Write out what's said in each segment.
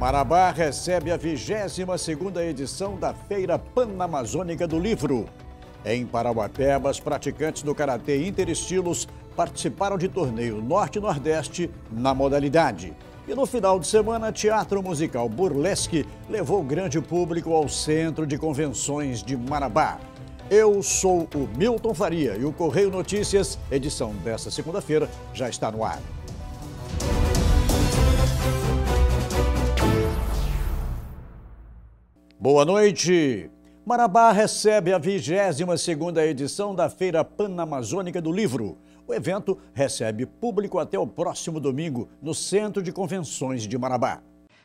Marabá recebe a 22 edição da Feira Panamazônica do Livro. Em Parauapebas, praticantes do Karatê Interestilos participaram de torneio Norte Nordeste na modalidade. E no final de semana, Teatro Musical Burlesque levou o grande público ao Centro de Convenções de Marabá. Eu sou o Milton Faria e o Correio Notícias, edição desta segunda-feira, já está no ar. Boa noite! Marabá recebe a 22ª edição da Feira Panamazônica do Livro. O evento recebe público até o próximo domingo no Centro de Convenções de Marabá.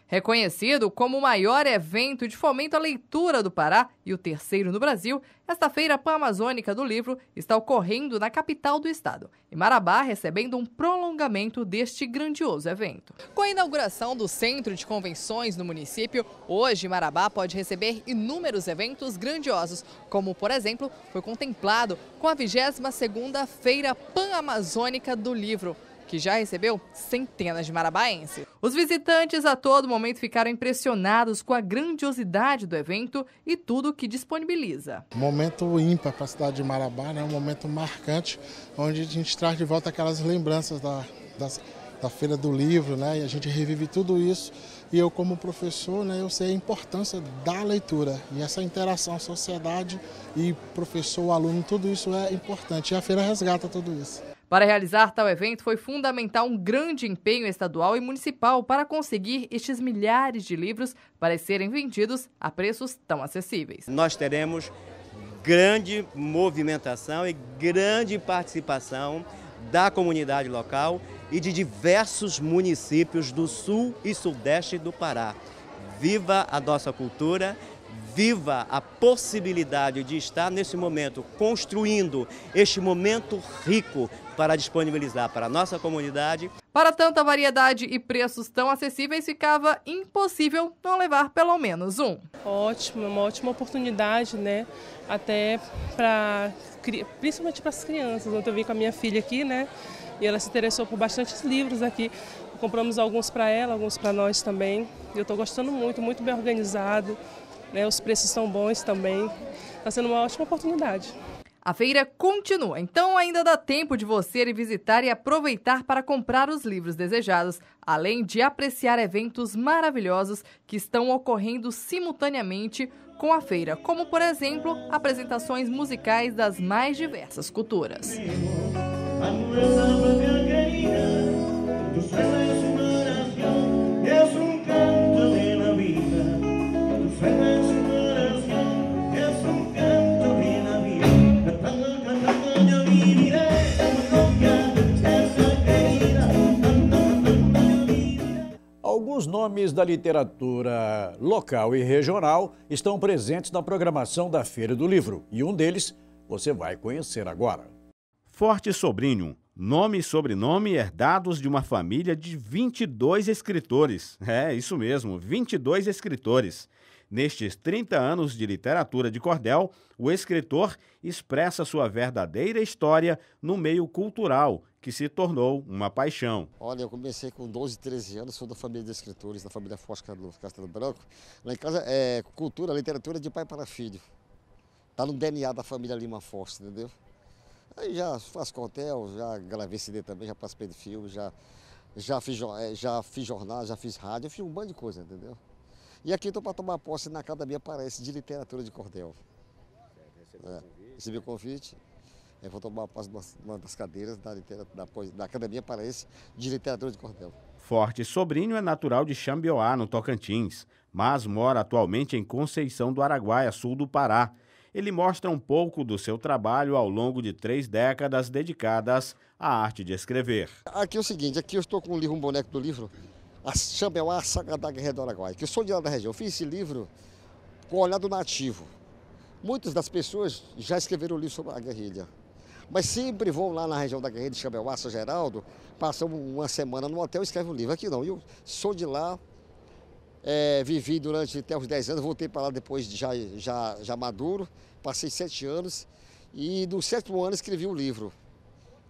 Reconhecido como o maior evento de fomento à leitura do Pará e o terceiro no Brasil, esta feira pan-amazônica do livro está ocorrendo na capital do estado, em Marabá, recebendo um prolongamento deste grandioso evento. Com a inauguração do Centro de Convenções no município, hoje Marabá pode receber inúmeros eventos grandiosos, como, por exemplo, foi contemplado com a 22ª Feira Pan-Amazônica do Livro, que já recebeu centenas de marabaenses. Os visitantes a todo momento ficaram impressionados com a grandiosidade do evento e tudo que disponibiliza. Momento ímpar para a cidade de Marabá, né? um momento marcante, onde a gente traz de volta aquelas lembranças da, das, da Feira do Livro, né? e a gente revive tudo isso. E eu, como professor, né, eu sei a importância da leitura e essa interação sociedade e professor, aluno, tudo isso é importante. E a feira resgata tudo isso. Para realizar tal evento, foi fundamental um grande empenho estadual e municipal para conseguir estes milhares de livros para serem vendidos a preços tão acessíveis. Nós teremos grande movimentação e grande participação da comunidade local e de diversos municípios do sul e sudeste do Pará. Viva a nossa cultura! viva a possibilidade de estar nesse momento construindo este momento rico para disponibilizar para a nossa comunidade. Para tanta variedade e preços tão acessíveis, ficava impossível não levar pelo menos um. Ótimo, é uma ótima oportunidade, né? Até para principalmente para as crianças. Ontem eu vim com a minha filha aqui, né? E ela se interessou por bastantes livros aqui. Compramos alguns para ela, alguns para nós também. Eu estou gostando muito, muito bem organizado né, os preços são bons também. Está sendo uma ótima oportunidade. A feira continua, então ainda dá tempo de você ir visitar e aproveitar para comprar os livros desejados, além de apreciar eventos maravilhosos que estão ocorrendo simultaneamente com a feira, como por exemplo, apresentações musicais das mais diversas culturas. nomes da literatura local e regional estão presentes na programação da Feira do Livro e um deles você vai conhecer agora. Forte Sobrinho, nome e sobrenome herdados de uma família de 22 escritores. É, isso mesmo, 22 escritores. Nestes 30 anos de literatura de cordel, o escritor expressa sua verdadeira história no meio cultural que se tornou uma paixão. Olha, eu comecei com 12, 13 anos, sou da família de escritores, da família Fosca do Castelo Branco. Lá em casa é cultura, literatura é de pai para filho. Está no DNA da família Lima Fosca, entendeu? Aí já faço coquetel, já gravei CD também, já passei de filme, já, já, fiz, eh, já fiz jornal, já fiz rádio, fiz um bando de coisa, entendeu? E aqui estou para tomar posse na academia parece de literatura de cordel. É, recebi o convite. É, vou tomar uma das cadeiras da, da, da Academia Paraense de Literatura de Cordel. Forte Sobrinho é natural de Xambioá, no Tocantins, mas mora atualmente em Conceição do Araguaia, sul do Pará. Ele mostra um pouco do seu trabalho ao longo de três décadas dedicadas à arte de escrever. Aqui é o seguinte, aqui eu estou com um livro, um boneco do livro, a Xambioá, Saga da Guerra do Araguaia, que eu sou de lá da região. Eu fiz esse livro com o olhar do nativo. Muitas das pessoas já escreveram livro sobre a guerrilha. Mas sempre vou lá na região da Guerreira de Chambeuá, São Geraldo, Passo uma semana no hotel e escrevo um livro. Aqui não, eu sou de lá, é, vivi durante até uns 10 anos, voltei para lá depois de já, já, já maduro, passei 7 anos e no sétimo ano escrevi o um livro.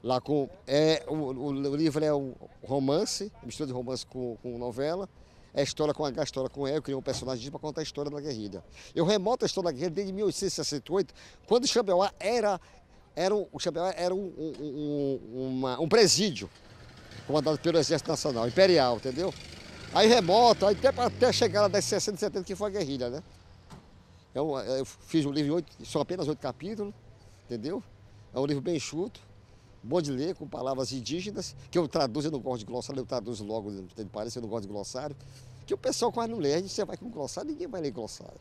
Lá com, é, o, o, livro é um romance, mistura de romance com, com novela, é história com H, história com E, eu criei um personagem para contar a história da guerrilha. Eu remoto a história da guerrilha desde 1868, quando Chambéuá era era, um, o Chapecó era um, um, um, uma, um presídio comandado pelo Exército Nacional, Imperial, entendeu? Aí aí até, até chegar lá das 60 70, que foi a guerrilha, né? Eu, então, eh, eu fiz um livro em oito, são apenas oito capítulos, entendeu? É um livro bem enxuto, bom de ler, com palavras indígenas, que eu traduzo, eu não gosto de glossário, eu traduzo logo, parece, eu não gosto de glossário, que o pessoal quase não lê, a gente, você vai com glossário, ninguém vai ler glossário.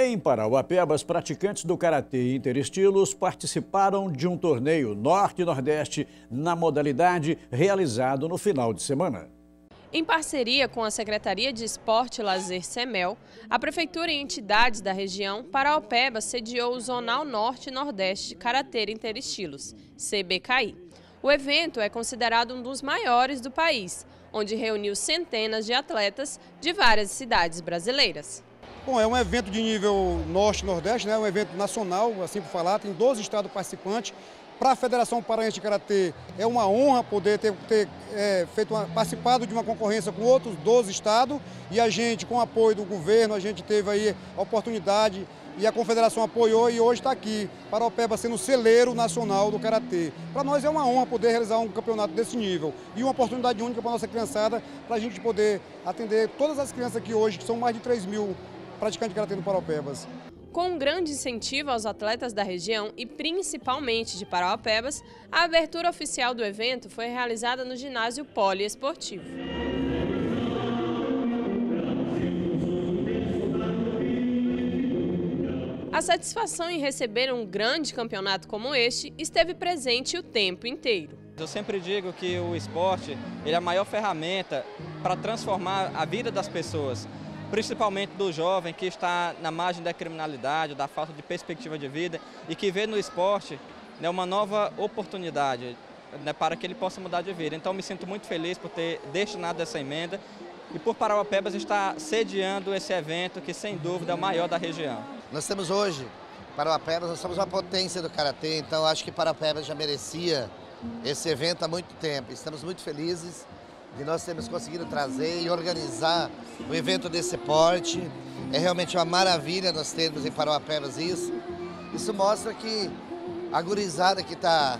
Em Parauapebas, praticantes do Karatê Interestilos participaram de um torneio Norte Nordeste na modalidade realizado no final de semana. Em parceria com a Secretaria de Esporte e Lazer SEMEL, a Prefeitura e entidades da região, Parauapebas sediou o Zonal Norte Nordeste Karatê Interestilos, CBKI. O evento é considerado um dos maiores do país, onde reuniu centenas de atletas de várias cidades brasileiras. Bom, é um evento de nível norte-nordeste, né? É um evento nacional, assim por falar, tem 12 estados participantes. Para a Federação Paranaense de Karatê é uma honra poder ter, ter é, feito uma, participado de uma concorrência com outros 12 estados e a gente, com o apoio do governo, a gente teve aí a oportunidade e a confederação apoiou e hoje está aqui, Paropeba sendo o celeiro nacional do Karatê. Para nós é uma honra poder realizar um campeonato desse nível e uma oportunidade única para a nossa criançada, para a gente poder atender todas as crianças aqui hoje, que são mais de 3 mil praticante de karatê do Paraupebas. Com um grande incentivo aos atletas da região e principalmente de Parauapebas, a abertura oficial do evento foi realizada no ginásio poliesportivo. A satisfação em receber um grande campeonato como este esteve presente o tempo inteiro. Eu sempre digo que o esporte ele é a maior ferramenta para transformar a vida das pessoas principalmente do jovem que está na margem da criminalidade, da falta de perspectiva de vida e que vê no esporte né, uma nova oportunidade né, para que ele possa mudar de vida. Então, me sinto muito feliz por ter destinado essa emenda e por Parauapebas estar sediando esse evento que, sem dúvida, é o maior da região. Nós temos hoje, Parauapebas, nós somos uma potência do Karatê, então acho que Parauapebas já merecia esse evento há muito tempo. Estamos muito felizes de nós termos conseguido trazer e organizar um evento desse porte. É realmente uma maravilha nós termos em Parauapebas isso. Isso mostra que a gurizada que está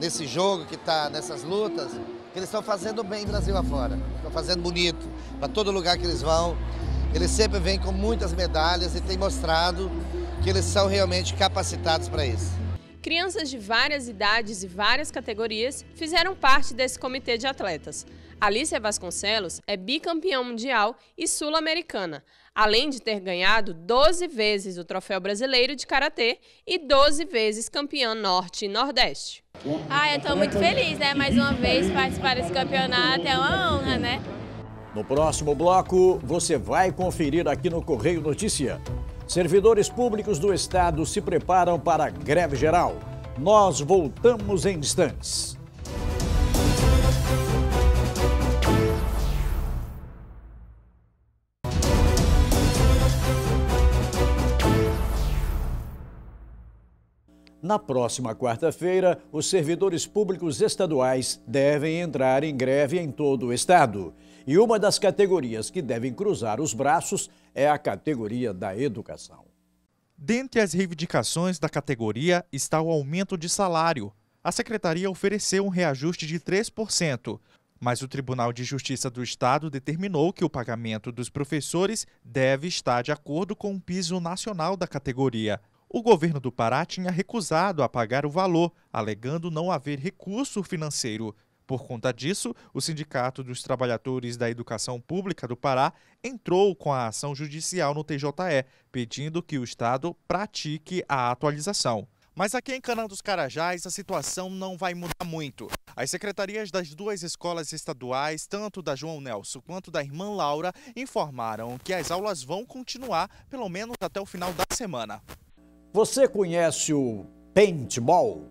nesse jogo, que está nessas lutas, eles estão fazendo bem Brasil afora. Estão fazendo bonito. Para todo lugar que eles vão, eles sempre vêm com muitas medalhas e têm mostrado que eles são realmente capacitados para isso. Crianças de várias idades e várias categorias fizeram parte desse comitê de atletas. Alicia Vasconcelos é bicampeã mundial e sul-americana, além de ter ganhado 12 vezes o troféu brasileiro de karatê e 12 vezes campeã norte e nordeste. Ah, eu estou muito feliz, né? Mais uma vez participar desse campeonato é uma honra, né? No próximo bloco, você vai conferir aqui no Correio Notícia. Servidores públicos do Estado se preparam para greve geral. Nós voltamos em instantes. Na próxima quarta-feira, os servidores públicos estaduais devem entrar em greve em todo o estado. E uma das categorias que devem cruzar os braços é a categoria da educação. Dentre as reivindicações da categoria está o aumento de salário. A secretaria ofereceu um reajuste de 3%, mas o Tribunal de Justiça do Estado determinou que o pagamento dos professores deve estar de acordo com o piso nacional da categoria. O governo do Pará tinha recusado a pagar o valor, alegando não haver recurso financeiro. Por conta disso, o Sindicato dos Trabalhadores da Educação Pública do Pará entrou com a ação judicial no TJE, pedindo que o Estado pratique a atualização. Mas aqui em Canã dos Carajás a situação não vai mudar muito. As secretarias das duas escolas estaduais, tanto da João Nelson quanto da irmã Laura, informaram que as aulas vão continuar pelo menos até o final da semana. Você conhece o paintball?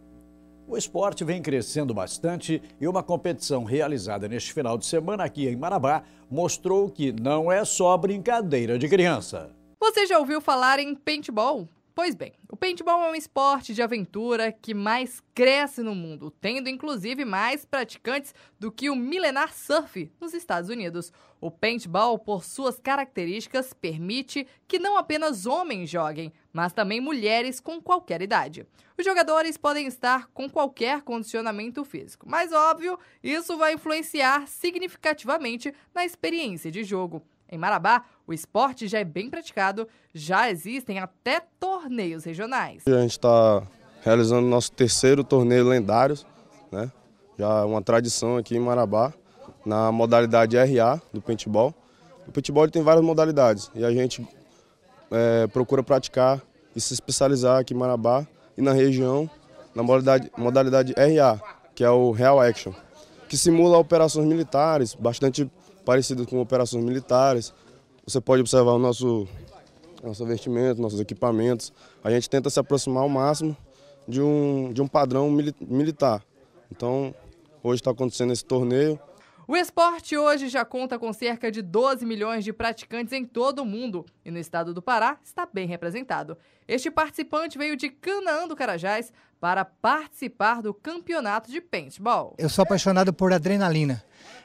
O esporte vem crescendo bastante e uma competição realizada neste final de semana aqui em Marabá mostrou que não é só brincadeira de criança. Você já ouviu falar em paintball? Pois bem, o paintball é um esporte de aventura que mais cresce no mundo, tendo inclusive mais praticantes do que o milenar surf nos Estados Unidos. O paintball, por suas características, permite que não apenas homens joguem, mas também mulheres com qualquer idade. Os jogadores podem estar com qualquer condicionamento físico, mas óbvio, isso vai influenciar significativamente na experiência de jogo. Em Marabá, o esporte já é bem praticado, já existem até torneios regionais. A gente está realizando nosso terceiro torneio lendário, né? já é uma tradição aqui em Marabá, na modalidade RA do paintball. O paintball tem várias modalidades e a gente é, procura praticar e se especializar aqui em Marabá e na região na modalidade, modalidade RA, que é o Real Action, que simula operações militares, bastante parecido com operações militares, você pode observar o nosso, nosso vestimento, nossos equipamentos. A gente tenta se aproximar ao máximo de um, de um padrão militar. Então, hoje está acontecendo esse torneio. O esporte hoje já conta com cerca de 12 milhões de praticantes em todo o mundo e no estado do Pará está bem representado. Este participante veio de Canaã do Carajás para participar do campeonato de paintball. Eu sou apaixonado por adrenalina.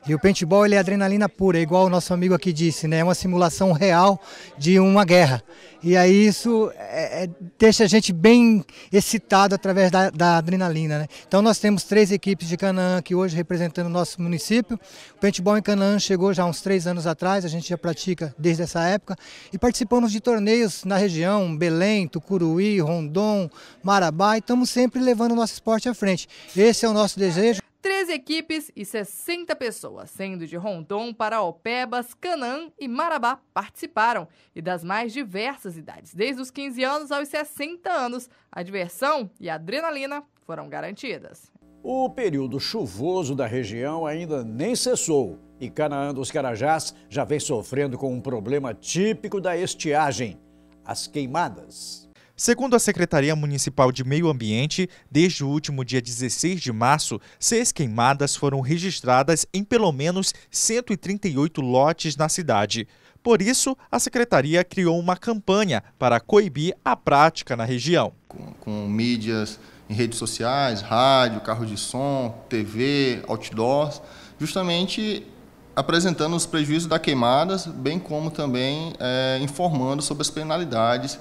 E o paintball ele é adrenalina pura, é igual o nosso amigo aqui disse, né? É uma simulação real de uma guerra. E aí isso é, é, deixa a gente bem excitado através da, da adrenalina, né? Então nós temos três equipes de Canaã aqui hoje representando o nosso município. O paintball em Canaã chegou já há uns três anos atrás, a gente já pratica desde essa época. E participamos de torneios na região, Belém, Tucuruí, Rondon, Marabá, e estamos sempre levando o nosso esporte à frente. Esse é o nosso desejo. 13 equipes e 60 pessoas, sendo de Rondon, Paraopebas, Canaã e Marabá, participaram, e das mais diversas idades, desde os 15 anos aos 60 anos. A diversão e a adrenalina foram garantidas. O período chuvoso da região ainda nem cessou e Canaã dos Carajás já vem sofrendo com um problema típico da estiagem: as queimadas. Segundo a Secretaria Municipal de Meio Ambiente, desde o último dia 16 de março, seis queimadas foram registradas em pelo menos 138 lotes na cidade. Por isso, a secretaria criou uma campanha para coibir a prática na região. Com, com mídias em redes sociais, rádio, carro de som, TV, outdoors, justamente apresentando os prejuízos da queimadas, bem como também é, informando sobre as penalidades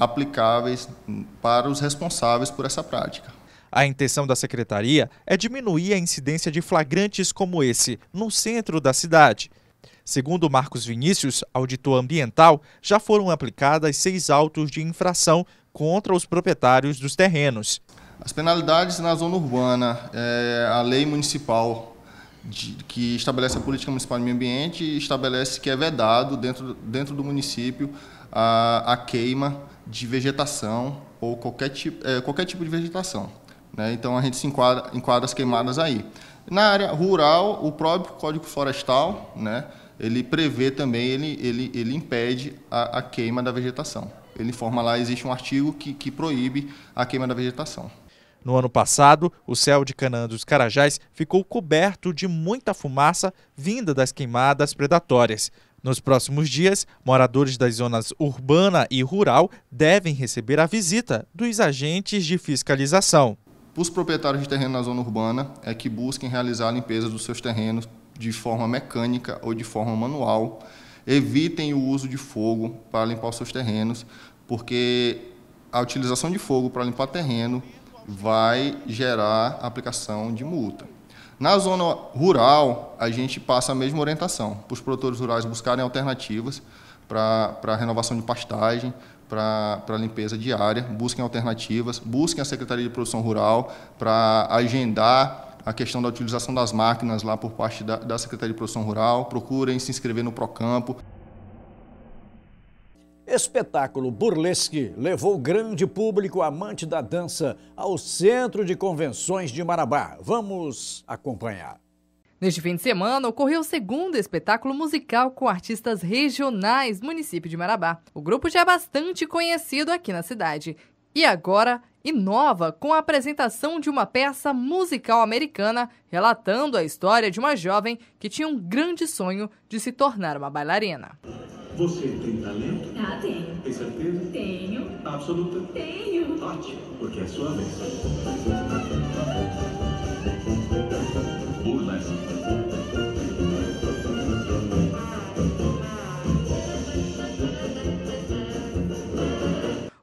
aplicáveis para os responsáveis por essa prática. A intenção da secretaria é diminuir a incidência de flagrantes como esse no centro da cidade. Segundo Marcos Vinícius, auditor ambiental, já foram aplicadas seis autos de infração contra os proprietários dos terrenos. As penalidades na zona urbana, é, a lei municipal de, que estabelece a política municipal de meio ambiente e estabelece que é vedado dentro, dentro do município a, a queima de vegetação ou qualquer tipo, é, qualquer tipo de vegetação. Né? Então a gente se enquadra, enquadra as queimadas aí. Na área rural, o próprio Código Florestal, né, ele prevê também, ele, ele, ele impede a, a queima da vegetação. Ele informa lá, existe um artigo que, que proíbe a queima da vegetação. No ano passado, o céu de Canaã dos Carajás ficou coberto de muita fumaça vinda das queimadas predatórias. Nos próximos dias, moradores das zonas urbana e rural devem receber a visita dos agentes de fiscalização. Os proprietários de terreno na zona urbana é que busquem realizar a limpeza dos seus terrenos de forma mecânica ou de forma manual. Evitem o uso de fogo para limpar os seus terrenos, porque a utilização de fogo para limpar terreno vai gerar aplicação de multa. Na zona rural, a gente passa a mesma orientação, para os produtores rurais buscarem alternativas para, para renovação de pastagem, para, para limpeza diária, busquem alternativas, busquem a Secretaria de Produção Rural para agendar a questão da utilização das máquinas lá por parte da, da Secretaria de Produção Rural, procurem se inscrever no Procampo espetáculo burlesque levou grande público amante da dança ao Centro de Convenções de Marabá. Vamos acompanhar. Neste fim de semana, ocorreu o segundo espetáculo musical com artistas regionais município de Marabá. O grupo já é bastante conhecido aqui na cidade. E agora inova com a apresentação de uma peça musical americana relatando a história de uma jovem que tinha um grande sonho de se tornar uma bailarina. Você tem talento? Ah, tenho. Tem certeza? Tenho. Absoluta? Tenho. Ótimo, porque é sua vez.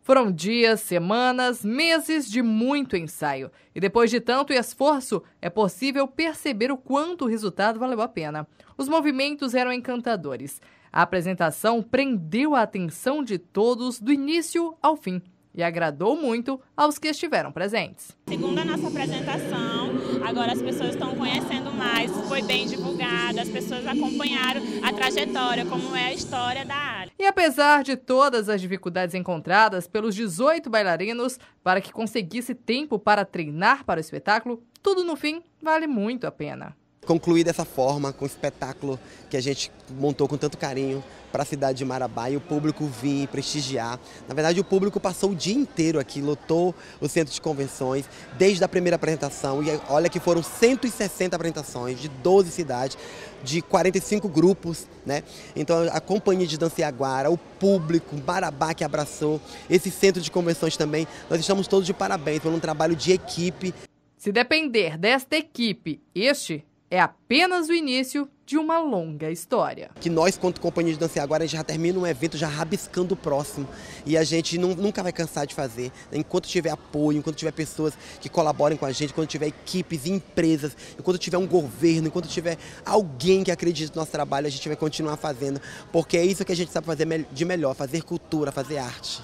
Foram dias, semanas, meses de muito ensaio. E depois de tanto esforço, é possível perceber o quanto o resultado valeu a pena. Os movimentos eram encantadores. A apresentação prendeu a atenção de todos do início ao fim e agradou muito aos que estiveram presentes. Segundo a nossa apresentação, agora as pessoas estão conhecendo mais, foi bem divulgada, as pessoas acompanharam a trajetória, como é a história da área. E apesar de todas as dificuldades encontradas pelos 18 bailarinos para que conseguisse tempo para treinar para o espetáculo, tudo no fim vale muito a pena concluir dessa forma, com o espetáculo que a gente montou com tanto carinho para a cidade de Marabá e o público vir prestigiar. Na verdade, o público passou o dia inteiro aqui, lotou o centro de convenções, desde a primeira apresentação, e olha que foram 160 apresentações de 12 cidades, de 45 grupos, né? Então, a Companhia de Dança Iaguara, o público, Marabá que abraçou, esse centro de convenções também, nós estamos todos de parabéns por um trabalho de equipe. Se depender desta equipe, este é apenas o início de uma longa história. Que nós, quanto companhia de dança agora, já termina um evento já rabiscando o próximo. E a gente não, nunca vai cansar de fazer. Enquanto tiver apoio, enquanto tiver pessoas que colaborem com a gente, enquanto tiver equipes e empresas, enquanto tiver um governo, enquanto tiver alguém que acredite no nosso trabalho, a gente vai continuar fazendo. Porque é isso que a gente sabe fazer de melhor, fazer cultura, fazer arte.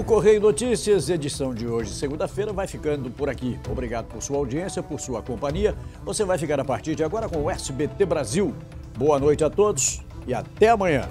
O Correio Notícias, edição de hoje, segunda-feira, vai ficando por aqui. Obrigado por sua audiência, por sua companhia. Você vai ficar a partir de agora com o SBT Brasil. Boa noite a todos e até amanhã.